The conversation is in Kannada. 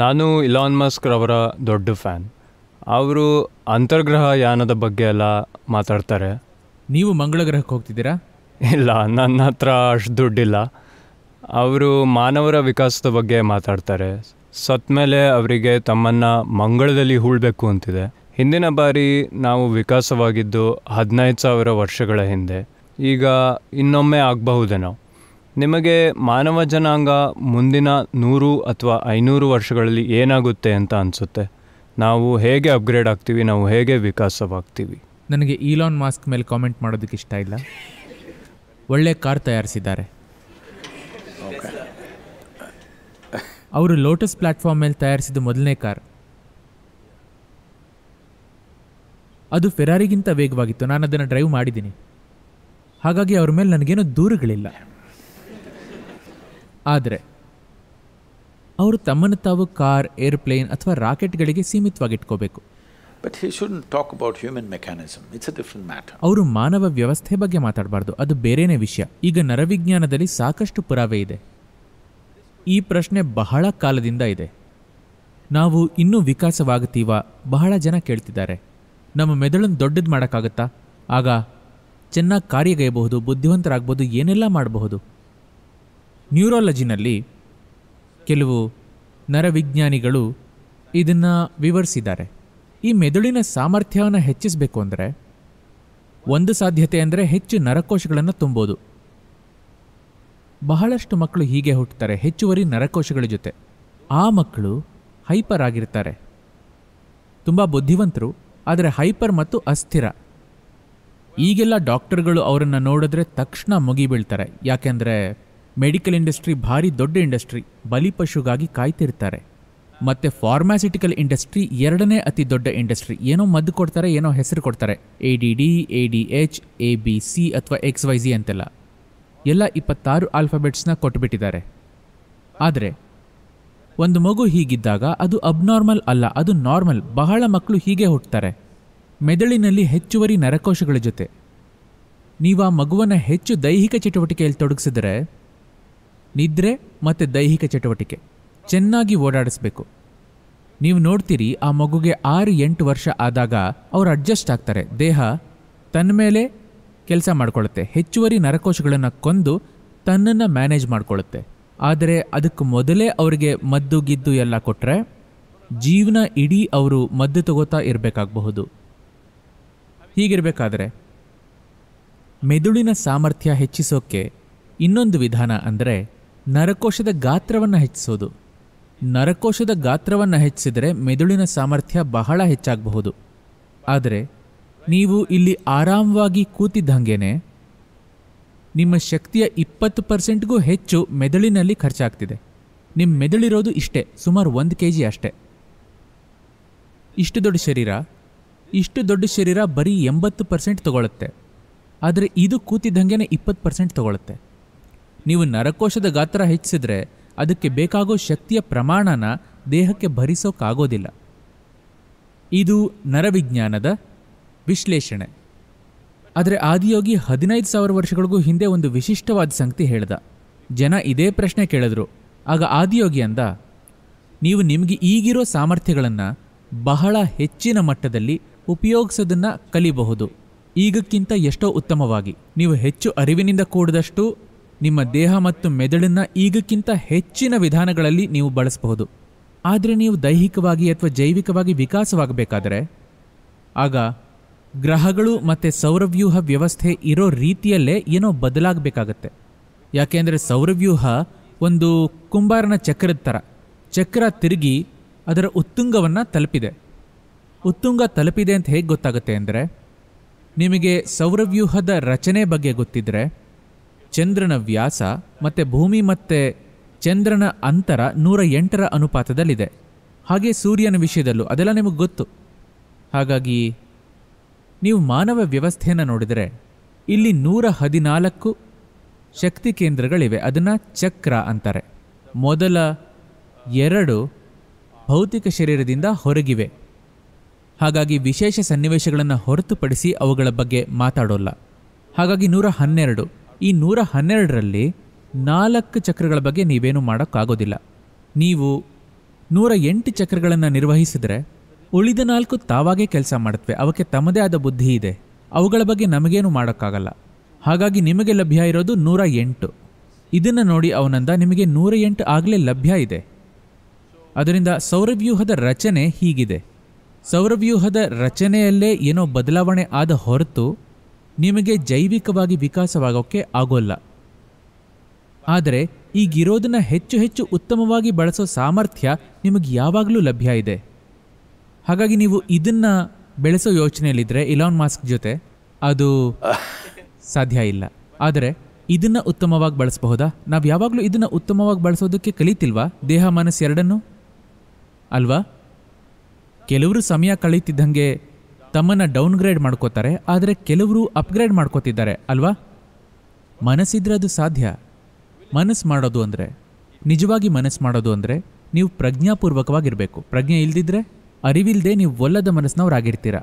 ನಾನು ಇಲಾನ್ ಮಸ್ಕ್ ಅವರ ದೊಡ್ಡ ಫ್ಯಾನ್ ಅವರು ಅಂತರ್ಗ್ರಹ ಯಾನದ ಬಗ್ಗೆ ಎಲ್ಲ ಮಾತಾಡ್ತಾರೆ ನೀವು ಮಂಗಳ ಗ್ರಹಕ್ಕೆ ಹೋಗ್ತಿದ್ದೀರಾ ಇಲ್ಲ ನನ್ನ ಹತ್ರ ಅಷ್ಟು ದುಡ್ಡಿಲ್ಲ ಅವರು ಮಾನವರ ವಿಕಾಸದ ಬಗ್ಗೆ ಮಾತಾಡ್ತಾರೆ ಸತ್ ಮೇಲೆ ಅವರಿಗೆ ತಮ್ಮನ್ನು ಮಂಗಳದಲ್ಲಿ ಹೂಳಬೇಕು ಅಂತಿದೆ ಹಿಂದಿನ ಬಾರಿ ನಾವು ವಿಕಾಸವಾಗಿದ್ದು ಹದಿನೈದು ಸಾವಿರ ವರ್ಷಗಳ ಹಿಂದೆ ಈಗ ಇನ್ನೊಮ್ಮೆ ಆಗಬಹುದೇನೋ ನಿಮಗೆ ಮಾನವ ಜನಾಂಗ ಮುಂದಿನ ನೂರು ಅಥವಾ ಐನೂರು ವರ್ಷಗಳಲ್ಲಿ ಏನಾಗುತ್ತೆ ಅಂತ ಅನಿಸುತ್ತೆ ನಾವು ಹೇಗೆ ಅಪ್ಗ್ರೇಡ್ ಆಗ್ತೀವಿ ನಾವು ಹೇಗೆ ವಿಕಾಸವಾಗ್ತೀವಿ ನನಗೆ ಈಲಾನ್ ಮಾಸ್ಕ್ ಮೇಲೆ ಕಾಮೆಂಟ್ ಮಾಡೋದಕ್ಕೆ ಇಷ್ಟ ಇಲ್ಲ ಒಳ್ಳೆ ಕಾರ್ ತಯಾರಿಸಿದ್ದಾರೆ ಅವರು ಲೋಟಸ್ ಪ್ಲಾಟ್ಫಾರ್ಮ್ ಮೇಲೆ ತಯಾರಿಸಿದ ಮೊದಲನೇ ಕಾರ್ ಅದು ಫೆರಾರಿಗಿಂತ ವೇಗವಾಗಿತ್ತು ನಾನು ಅದನ್ನು ಡ್ರೈವ್ ಮಾಡಿದ್ದೀನಿ ಹಾಗಾಗಿ ಅವ್ರ ಮೇಲೆ ನನಗೇನೂ ದೂರುಗಳಿಲ್ಲ ಆದರೆ ಅವರು ತಮ್ಮನ್ನು ತಾವು ಕಾರ್ ಏರ್ಪ್ಲೇನ್ ಅಥವಾ ರಾಕೆಟ್ಗಳಿಗೆ ಸೀಮಿತವಾಗಿಟ್ಕೋಬೇಕು but he should talk about human mechanism it's a different matter ಅವರು ಮಾನವ ವ್ಯವಸ್ಥೆ ಬಗ್ಗೆ ಮಾತಾಡಬಾರ್ದು ಅದು ಬೇರೆನೇ ವಿಷಯ ಈಗ ನರವಿಜ್ಞಾನದಲ್ಲಿ ಸಾಕಷ್ಟು ಪುರಾವೆ ಇದೆ ಈ ಪ್ರಶ್ನೆ ಬಹಳ ಕಾಲದಿಂದ ಇದೆ ನಾವು ಇನ್ನೂ ವಿಕಾಸವಾಗುತ್ತೀವ ಬಹಳ ಜನ ಕೇಳ್ತಿದ್ದಾರೆ ನಮ್ಮ ಮೆದುಳನ್ನು ದೊಡ್ಡದು ಮಾಡೋಕ್ಕಾಗುತ್ತಾ ಆಗ ಚೆನ್ನಾಗಿ ಕಾರ್ಯಗೈಯಬಹುದು ಬುದ್ಧಿವಂತರಾಗಬಹುದು ಏನೆಲ್ಲ ಮಾಡಬಹುದು ನ್ಯೂರಾಲಜಿನಲ್ಲಿ ಕೆಲವು ನರವಿಜ್ಞಾನಿಗಳು ಇದನ್ನು ವಿವರಿಸಿದ್ದಾರೆ ಈ ಮೆದುಳಿನ ಸಾಮರ್ಥ್ಯವನ್ನು ಹೆಚ್ಚಿಸಬೇಕು ಅಂದರೆ ಒಂದು ಸಾಧ್ಯತೆ ಅಂದರೆ ಹೆಚ್ಚು ನರಕೋಶಗಳನ್ನು ತುಂಬೋದು ಬಹಳಷ್ಟು ಮಕ್ಕಳು ಹೀಗೆ ಹುಟ್ಟುತ್ತಾರೆ ಹೆಚ್ಚುವರಿ ನರಕೋಶಗಳ ಜೊತೆ ಆ ಮಕ್ಕಳು ಹೈಪರ್ ಆಗಿರ್ತಾರೆ ತುಂಬ ಬುದ್ಧಿವಂತರು ಆದರೆ ಹೈಪರ್ ಮತ್ತು ಅಸ್ಥಿರ ಈಗೆಲ್ಲ ಡಾಕ್ಟರ್ಗಳು ಅವರನ್ನು ನೋಡಿದ್ರೆ ತಕ್ಷಣ ಮುಗಿಬೀಳ್ತಾರೆ ಯಾಕೆಂದರೆ ಮೆಡಿಕಲ್ ಇಂಡಸ್ಟ್ರಿ ಭಾರಿ ದೊಡ್ಡ ಇಂಡಸ್ಟ್ರಿ ಬಲಿಪಶುಗಾಗಿ ಕಾಯ್ತಿರ್ತಾರೆ ಮತ್ತು ಫಾರ್ಮಾಸ್ಯುಟಿಕಲ್ ಇಂಡಸ್ಟ್ರಿ ಎರಡನೇ ಅತಿ ದೊಡ್ಡ ಇಂಡಸ್ಟ್ರಿ ಏನೋ ಮದ್ದು ಕೊಡ್ತಾರೆ ಏನೋ ಹೆಸರು ಕೊಡ್ತಾರೆ A D D A D H A B C ಅಥವಾ ಎಕ್ಸ್ ವೈ ಜಿ ಅಂತೆಲ್ಲ ಎಲ್ಲ ಇಪ್ಪತ್ತಾರು ಆಲ್ಫಾಬೆಟ್ಸ್ನ ಕೊಟ್ಟುಬಿಟ್ಟಿದ್ದಾರೆ ಆದರೆ ಒಂದು ಮಗು ಹೀಗಿದ್ದಾಗ ಅದು ಅಬ್ನಾರ್ಮಲ್ ಅಲ್ಲ ಅದು ನಾರ್ಮಲ್ ಬಹಳ ಮಕ್ಕಳು ಹೀಗೆ ಹುಟ್ಟುತ್ತಾರೆ ಮೆದುಳಿನಲ್ಲಿ ಹೆಚ್ಚುವರಿ ನರಕೋಶಗಳ ಜೊತೆ ನೀವು ಆ ಮಗುವನ್ನು ಹೆಚ್ಚು ದೈಹಿಕ ಚಟುವಟಿಕೆಯಲ್ಲಿ ತೊಡಗಿಸಿದರೆ ನಿದ್ರೆ ಮತ್ತು ದೈಹಿಕ ಚಟುವಟಿಕೆ ಚೆನ್ನಾಗಿ ಓಡಾಡಿಸ್ಬೇಕು ನೀವು ನೋಡ್ತೀರಿ ಆ ಮಗುಗೆ ಆರು ಎಂಟು ವರ್ಷ ಆದಾಗ ಅವ್ರು ಅಡ್ಜಸ್ಟ್ ಆಗ್ತಾರೆ ದೇಹ ತನ್ನ ಮೇಲೆ ಕೆಲಸ ಮಾಡಿಕೊಳ್ಳುತ್ತೆ ಹೆಚ್ಚುವರಿ ನರಕೋಶಗಳನ್ನು ಕೊಂದು ತನ್ನನ್ನು ಮ್ಯಾನೇಜ್ ಮಾಡಿಕೊಳ್ಳುತ್ತೆ ಆದರೆ ಅದಕ್ಕೆ ಮೊದಲೇ ಅವರಿಗೆ ಮದ್ದು ಗಿದ್ದು ಎಲ್ಲ ಕೊಟ್ಟರೆ ಜೀವನ ಇಡೀ ಅವರು ಮದ್ದು ತಗೋತಾ ಇರಬೇಕಾಗಬಹುದು ಹೀಗಿರಬೇಕಾದ್ರೆ ಮೆದುಳಿನ ಸಾಮರ್ಥ್ಯ ಹೆಚ್ಚಿಸೋಕ್ಕೆ ಇನ್ನೊಂದು ವಿಧಾನ ಅಂದರೆ ನರಕೋಶದ ಗಾತ್ರವನ್ನು ಹೆಚ್ಚಿಸೋದು ನರಕೋಶದ ಗಾತ್ರವನ್ನು ಹೆಚ್ಚಿಸಿದರೆ ಮೆದುಳಿನ ಸಾಮರ್ಥ್ಯ ಬಹಳ ಹೆಚ್ಚಾಗಬಹುದು ಆದರೆ ನೀವು ಇಲ್ಲಿ ಆರಾಮವಾಗಿ ಕೂತಿದ್ದಂಗೆನೆ ನಿಮ್ಮ ಶಕ್ತಿಯ ಇಪ್ಪತ್ತು ಪರ್ಸೆಂಟ್ಗೂ ಹೆಚ್ಚು ಮೆದುಳಿನಲ್ಲಿ ಖರ್ಚಾಗ್ತಿದೆ ನಿಮ್ಮ ಮೆದುಳಿರೋದು ಇಷ್ಟೇ ಸುಮಾರು ಒಂದು ಕೆ ಜಿ ಅಷ್ಟೇ ಇಷ್ಟು ದೊಡ್ಡ ಶರೀರ ಇಷ್ಟು ದೊಡ್ಡ ಶರೀರ ಬರೀ ಎಂಬತ್ತು ಪರ್ಸೆಂಟ್ ತಗೊಳ್ಳುತ್ತೆ ಆದರೆ ಇದು ಕೂತಿದ್ದಂಗೆ ಇಪ್ಪತ್ತು ಪರ್ಸೆಂಟ್ ನೀವು ನರಕೋಶದ ಗಾತ್ರ ಹೆಚ್ಚಿಸಿದ್ರೆ ಅದಕ್ಕೆ ಬೇಕಾಗೋ ಶಕ್ತಿಯ ಪ್ರಮಾಣನ ದೇಹಕ್ಕೆ ಭರಿಸೋಕ್ಕಾಗೋದಿಲ್ಲ ಇದು ನರವಿಜ್ಞಾನದ ವಿಶ್ಲೇಷಣೆ ಆದರೆ ಆದಿಯೋಗಿ ಹದಿನೈದು ಸಾವಿರ ವರ್ಷಗಳಿಗೂ ಹಿಂದೆ ಒಂದು ವಿಶಿಷ್ಟವಾದ ಸಂಗತಿ ಹೇಳ್ದ ಜನ ಇದೇ ಪ್ರಶ್ನೆ ಕೇಳಿದ್ರು ಆಗ ಆದಿಯೋಗಿ ಅಂದ ನೀವು ನಿಮಗೆ ಈಗಿರೋ ಸಾಮರ್ಥ್ಯಗಳನ್ನು ಬಹಳ ಹೆಚ್ಚಿನ ಮಟ್ಟದಲ್ಲಿ ಉಪಯೋಗಿಸೋದನ್ನು ಕಲಿಬಹುದು ಈಗಕ್ಕಿಂತ ಎಷ್ಟೋ ಉತ್ತಮವಾಗಿ ನೀವು ಹೆಚ್ಚು ಅರಿವಿನಿಂದ ಕೂಡಿದಷ್ಟು ನಿಮ್ಮ ದೇಹ ಮತ್ತು ಮೆದುಳನ್ನು ಈಗಕ್ಕಿಂತ ಹೆಚ್ಚಿನ ವಿಧಾನಗಳಲ್ಲಿ ನೀವು ಬಳಸಬಹುದು ಆದರೆ ನೀವು ದೈಹಿಕವಾಗಿ ಅಥವಾ ಜೈವಿಕವಾಗಿ ವಿಕಾಸವಾಗಬೇಕಾದರೆ ಆಗ ಗ್ರಹಗಳು ಮತ್ತು ಸೌರವ್ಯೂಹ ವ್ಯವಸ್ಥೆ ಇರೋ ರೀತಿಯಲ್ಲೇ ಏನೋ ಬದಲಾಗಬೇಕಾಗತ್ತೆ ಯಾಕೆಂದರೆ ಸೌರವ್ಯೂಹ ಒಂದು ಕುಂಬಾರನ ಚಕ್ರದ ಥರ ಚಕ್ರ ತಿರುಗಿ ಅದರ ಉತ್ತುಂಗವನ್ನು ತಲುಪಿದೆ ಉತ್ತುಂಗ ತಲುಪಿದೆ ಅಂತ ಹೇಗೆ ಗೊತ್ತಾಗುತ್ತೆ ಅಂದರೆ ನಿಮಗೆ ಸೌರವ್ಯೂಹದ ರಚನೆ ಬಗ್ಗೆ ಗೊತ್ತಿದ್ದರೆ ಚಂದ್ರನ ವ್ಯಾಸ ಮತ್ತು ಭೂಮಿ ಮತ್ತು ಚಂದ್ರನ ಅಂತರ ನೂರ ಎಂಟರ ಅನುಪಾತದಲ್ಲಿದೆ ಹಾಗೆ ಸೂರ್ಯನ ವಿಷಯದಲ್ಲೂ ಅದೆಲ್ಲ ನಿಮಗೆ ಗೊತ್ತು ಹಾಗಾಗಿ ನೀವು ಮಾನವ ವ್ಯವಸ್ಥೆಯನ್ನು ನೋಡಿದರೆ ಇಲ್ಲಿ ನೂರ ಹದಿನಾಲ್ಕು ಶಕ್ತಿ ಕೇಂದ್ರಗಳಿವೆ ಅದನ್ನು ಚಕ್ರ ಅಂತಾರೆ ಮೊದಲ ಎರಡು ಭೌತಿಕ ಶರೀರದಿಂದ ಹೊರಗಿವೆ ಹಾಗಾಗಿ ವಿಶೇಷ ಸನ್ನಿವೇಶಗಳನ್ನು ಹೊರತುಪಡಿಸಿ ಅವುಗಳ ಬಗ್ಗೆ ಮಾತಾಡೋಲ್ಲ ಹಾಗಾಗಿ ನೂರ ಹನ್ನೆರಡು ಈ ನೂರ ಹನ್ನೆರಡರಲ್ಲಿ ನಾಲ್ಕು ಚಕ್ರಗಳ ಬಗ್ಗೆ ನೀವೇನು ಮಾಡೋಕ್ಕಾಗೋದಿಲ್ಲ ನೀವು ನೂರ ಎಂಟು ಚಕ್ರಗಳನ್ನು ನಿರ್ವಹಿಸಿದರೆ ಉಳಿದ ನಾಲ್ಕು ತಾವಾಗೇ ಕೆಲಸ ಮಾಡುತ್ತವೆ ಅವಕ್ಕೆ ತಮ್ಮದೇ ಆದ ಬುದ್ಧಿ ಇದೆ ಅವುಗಳ ಬಗ್ಗೆ ನಮಗೇನು ಮಾಡೋಕ್ಕಾಗಲ್ಲ ಹಾಗಾಗಿ ನಿಮಗೆ ಲಭ್ಯ ಇರೋದು ನೂರ ಎಂಟು ಇದನ್ನು ನೋಡಿ ಅವನಂದ ನಿಮಗೆ ನೂರ ಎಂಟು ಆಗಲೇ ಲಭ್ಯ ಇದೆ ಅದರಿಂದ ಸೌರವ್ಯೂಹದ ರಚನೆ ಹೀಗಿದೆ ಸೌರವ್ಯೂಹದ ರಚನೆಯಲ್ಲೇ ಏನೋ ಬದಲಾವಣೆ ಆದ ಹೊರತು ನಿಮಗೆ ಜೈವಿಕವಾಗಿ ವಿಕಾಸವಾಗೋಕ್ಕೆ ಆಗೋಲ್ಲ ಆದರೆ ಈಗಿರೋದನ್ನು ಹೆಚ್ಚು ಹೆಚ್ಚು ಉತ್ತಮವಾಗಿ ಬಳಸೋ ಸಾಮರ್ಥ್ಯ ನಿಮಗೆ ಯಾವಾಗಲೂ ಲಭ್ಯ ಇದೆ ಹಾಗಾಗಿ ನೀವು ಇದನ್ನು ಬೆಳೆಸೋ ಯೋಚನೆಯಲ್ಲಿದ್ದರೆ ಇಲಾನ್ ಮಾಸ್ಕ್ ಜೊತೆ ಅದು ಸಾಧ್ಯ ಇಲ್ಲ ಆದರೆ ಇದನ್ನು ಉತ್ತಮವಾಗಿ ಬಳಸಬಹುದಾ ನಾವು ಯಾವಾಗಲೂ ಇದನ್ನು ಉತ್ತಮವಾಗಿ ಬಳಸೋದಕ್ಕೆ ಕಲಿತಿಲ್ವಾ ದೇಹ ಮನಸ್ಸು ಎರಡನ್ನೂ ಅಲ್ವಾ ಕೆಲವರು ಸಮಯ ಕಳೀತಿದ್ದಂಗೆ ತಮ್ಮನ್ನು ಡೌನ್ಗ್ರೇಡ್ ಮಾಡ್ಕೋತಾರೆ ಆದರೆ ಕೆಲವರು ಅಪ್ಗ್ರೇಡ್ ಮಾಡ್ಕೋತಿದ್ದಾರೆ ಅಲ್ವಾ ಮನಸ್ಸಿದ್ರೆ ಅದು ಸಾಧ್ಯ ಮನಸ್ಸು ಮಾಡೋದು ಅಂದರೆ ನಿಜವಾಗಿ ಮನಸ್ಸು ಮಾಡೋದು ಅಂದರೆ ನೀವು ಪ್ರಜ್ಞಾಪೂರ್ವಕವಾಗಿರಬೇಕು ಪ್ರಜ್ಞೆ ಇಲ್ದಿದ್ರೆ ಅರಿವಿಲ್ಲದೆ ನೀವು ಒಲ್ಲದ ಮನಸ್ಸಿನವರಾಗಿರ್ತೀರಾ